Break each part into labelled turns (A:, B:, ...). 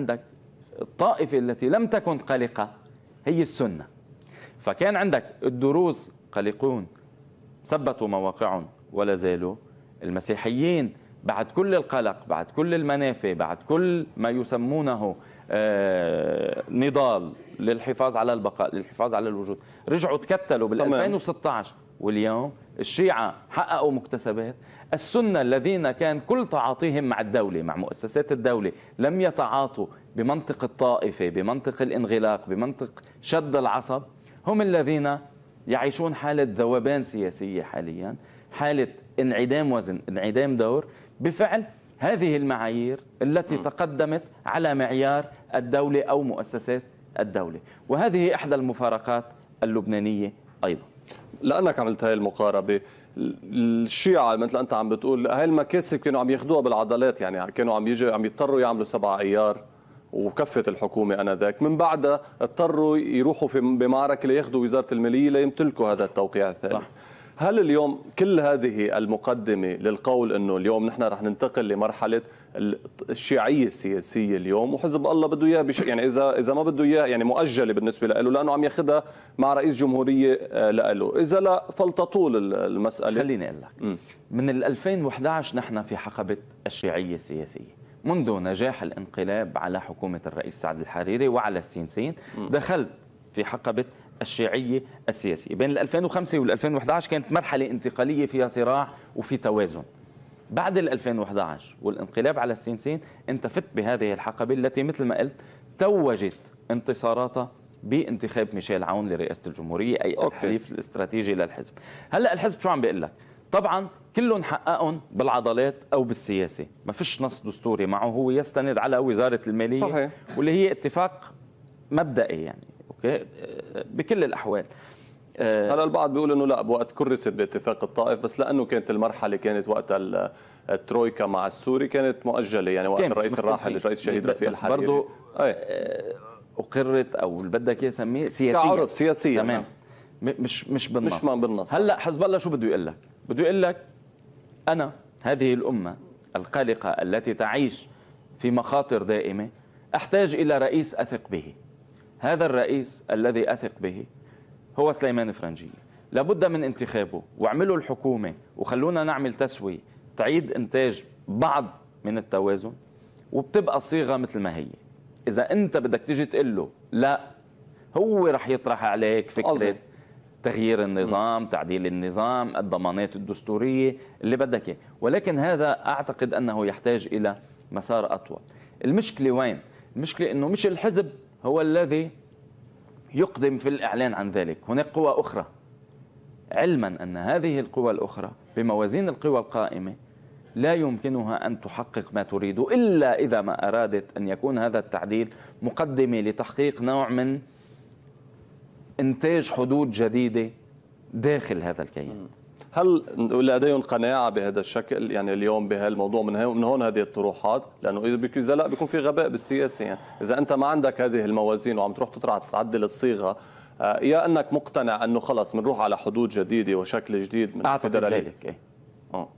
A: عندك الطائفة التي لم تكن قلقة هي السنة فكان عندك الدروز قلقون ثبتوا مواقعهم ولا زالوا المسيحيين بعد كل القلق بعد كل المنافع بعد كل ما يسمونه آه، نضال للحفاظ على البقاء للحفاظ على الوجود رجعوا تكتلوا بال 2016 واليوم الشيعة حققوا مكتسبات السنة الذين كان كل تعاطيهم مع الدولة مع مؤسسات الدولة لم يتعاطوا بمنطق الطائفة بمنطق الانغلاق بمنطق شد العصب هم الذين يعيشون حالة ذوبان سياسية حاليا حالة انعدام وزن انعدام دور بفعل هذه المعايير التي تقدمت على معيار الدولة أو مؤسسات الدولة وهذه إحدى المفارقات
B: اللبنانية أيضا لأنك عملت هذه المقاربة الشيعة مثل انت عم بتقول هاي المكاسب كانوا عم ياخذوها بالعضلات يعني كانوا عم يجي عم يضطروا يعملوا سبعة ايار وكفت الحكومة أنذاك من بعدها اضطروا يروحوا في بمعركة ليأخذوا وزارة المالية ليمتلكوا هذا التوقيع الثالث هل اليوم كل هذه المقدمة للقول أنه اليوم نحن رح ننتقل لمرحلة الشيعية السياسية اليوم وحزب الله بده إياه بش... يعني إذا إذا ما بده إياه يعني مؤجلة بالنسبة له لأنه عم ياخذها مع رئيس جمهورية آه، له إذا لا فلتطول المسألة خليني أقول
A: لك من ال 2011 نحن في حقبة الشيعية السياسية منذ نجاح الانقلاب على حكومة الرئيس سعد الحريري وعلى السينسين دخلت في حقبة الشيعية السياسية بين 2005 وال 2011 كانت مرحلة انتقالية فيها صراع وفي توازن بعد ال 2011 والانقلاب على السينسين انت فت بهذه الحقبة التي مثل ما قلت توجت انتصاراتها بانتخاب ميشيل عون لرئاسة الجمهورية أي أوكي. الحليف الاستراتيجي للحزب هلأ الحزب شو عم بيقول لك طبعا كلهم حققهم بالعضلات او بالسياسه ما فيش نص دستوري معه هو يستند على وزاره الماليه صحيح. واللي هي اتفاق مبدئي يعني
B: اوكي بكل الاحوال آه، هلا البعض بيقول انه لا بوقت كرست باتفاق الطائف بس لانه كانت المرحله كانت وقتها الترويكا مع السوري كانت مؤجله يعني وقت الرئيس الراحل الرئيس الشهيد رفيق الحريري برضه آه، اقرت او اللي بدك اياه سميه سياسيه كعرف سياسيه تمام
A: مش مش بالنص مش بالنص هلا حزب الله شو بده يقول لك؟ بده يقول لك انا هذه الامه القلقه التي تعيش في مخاطر دائمه احتاج الى رئيس اثق به هذا الرئيس الذي أثق به هو سليمان فرنجي لابد من انتخابه واعملوا الحكومة وخلونا نعمل تسوية تعيد إنتاج بعض من التوازن وبتبقى الصيغة مثل ما هي إذا أنت بدك تيجي تقول له لا هو رح يطرح عليك فكرة أزل. تغيير النظام تعديل النظام الضمانات الدستورية اللي بدك إياه ولكن هذا أعتقد أنه يحتاج إلى مسار أطول المشكلة وين؟ المشكلة أنه مش الحزب هو الذي يقدم في الإعلان عن ذلك هناك قوى أخرى علما أن هذه القوى الأخرى بموازين القوى القائمة لا يمكنها أن تحقق ما تريد إلا إذا ما أرادت أن يكون هذا التعديل مقدمة لتحقيق نوع من إنتاج حدود جديدة داخل هذا الكيان
B: هل لديهم قناعه بهذا الشكل يعني اليوم بهالموضوع من هون من هون هذه الطروحات لانه اذا لا بيكون في غباء بالسياسه يعني اذا انت ما عندك هذه الموازين وعم تروح تطرح تعدل الصيغه آه، يا انك مقتنع انه خلص بنروح على حدود جديده وشكل جديد من اعتقد ذلك إيه. آه.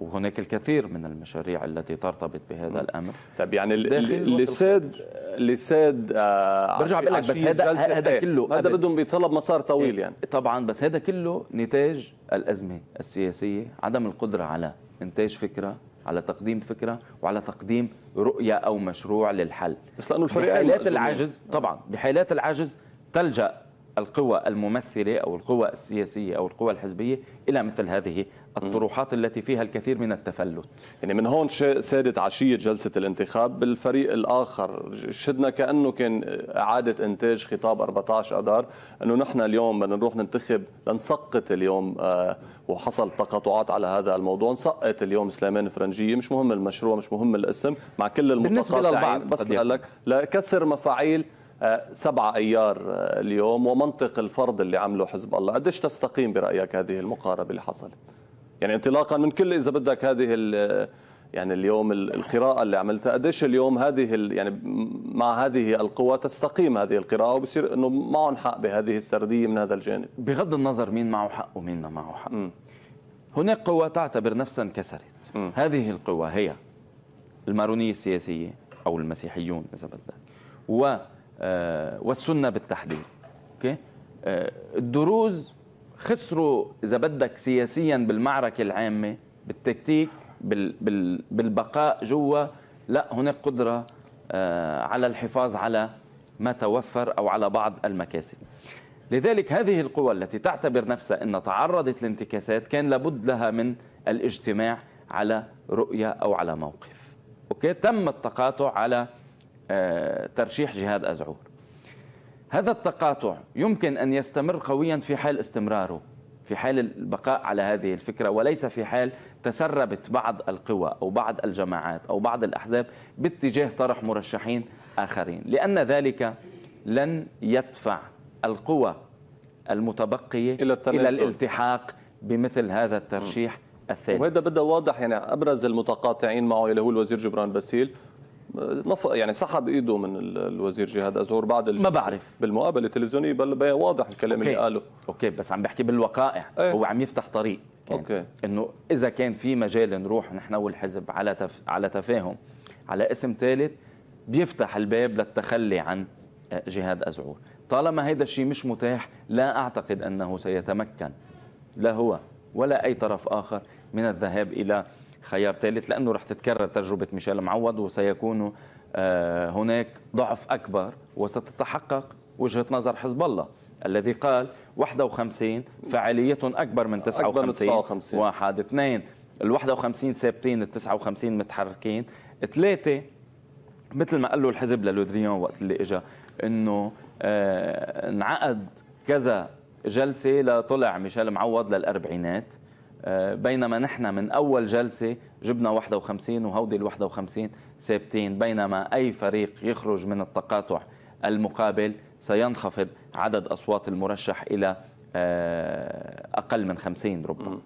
A: وهناك الكثير من المشاريع التي ترتبط بهذا الامر طيب يعني لساد لساد آه، برجع بقول لك بس هذا هذا كله هذا بدهم بيطلب مسار طويل إيه، يعني طبعا بس هذا كله نتاج الازمه السياسيه عدم القدره على انتاج فكره على تقديم فكره وعلى تقديم رؤيه او مشروع للحل بس لانه الفريق بحالات العجز طبعا بحالات العجز تلجا القوى الممثله او القوى السياسيه او القوى الحزبيه الى مثل هذه الطروحات التي فيها
B: الكثير من التفلت يعني من هون سادت عشية جلسة الانتخاب بالفريق الآخر شدنا كأنه كان إعادة إنتاج خطاب 14 أدار أنه نحن اليوم بدنا نروح ننتخب لنسقط اليوم آه، وحصل تقاطعات على هذا الموضوع نسقط اليوم سليمان فرنجية مش مهم المشروع مش مهم الاسم مع كل المتقاطعين بس لك لكسر مفاعيل آه، سبعة أيار آه، اليوم ومنطق الفرض اللي عمله حزب الله قديش تستقيم برأيك هذه المقاربة اللي حصلت؟ يعني انطلاقا من كل اذا بدك هذه يعني اليوم القراءة اللي عملتها قديش اليوم هذه يعني مع هذه القوى تستقيم هذه القراءة وبصير انه معهم حق بهذه السردية من هذا الجانب
A: بغض النظر مين معه حق ومين ما معه حق م. هناك قوى تعتبر نفسها انكسرت هذه القوى هي المارونية السياسية أو المسيحيون إذا بدك و آه، والسنة بالتحديد اوكي آه، الدروز خسروا اذا بدك سياسيا بالمعركه العامه بالتكتيك بال بال بالبقاء جوا لا هناك قدره آه، على الحفاظ على ما توفر او على بعض المكاسب لذلك هذه القوى التي تعتبر نفسها ان تعرضت لانتكاسات كان لابد لها من الاجتماع على رؤيه او على موقف اوكي تم التقاطع على آه، ترشيح جهاد ازعور هذا التقاطع يمكن أن يستمر قويا في حال استمراره في حال البقاء على هذه الفكرة وليس في حال تسربت بعض القوى أو بعض الجماعات أو بعض الأحزاب باتجاه طرح مرشحين آخرين لأن ذلك لن يدفع القوى المتبقية إلى, إلى الالتحاق بمثل هذا الترشيح
B: الثاني وهذا بدا واضح يعني ابرز المتقاطعين معه اللي هو الوزير جبران باسيل نف... يعني سحب ايده من الوزير جهاد ازهور بعد الجلسة. ما بعرف بالمقابله التلفزيونيه بل واضح الكلام أوكي. اللي قاله اوكي بس عم بحكي بالوقائع ايه؟ هو عم يفتح طريق كان. اوكي انه اذا كان في
A: مجال نروح نحن والحزب على تف... على تفاهم على اسم ثالث بيفتح الباب للتخلي عن آه، جهاد ازعور طالما هذا الشيء مش متاح لا اعتقد انه سيتمكن لا هو ولا اي طرف اخر من الذهاب الى خيار ثالث لانه رح تتكرر تجربه ميشيل معوض وسيكون آه، هناك ضعف اكبر وستتحقق وجهه نظر حزب الله الذي قال 51 فعالية أكبر من 59 59 واحد اثنين ال 51 ثابتين ال 59 متحركين ثلاثة مثل ما قال له الحزب للودريون وقت اللي اجى انه آه، انعقد كذا جلسة لطلع ميشيل معوض للأربعينات آه، بينما نحن من أول جلسة جبنا 51 وهودي ال 51 ثابتين بينما أي فريق يخرج من التقاطع المقابل سينخفض عدد أصوات المرشح إلى آه، أقل من 50 ربما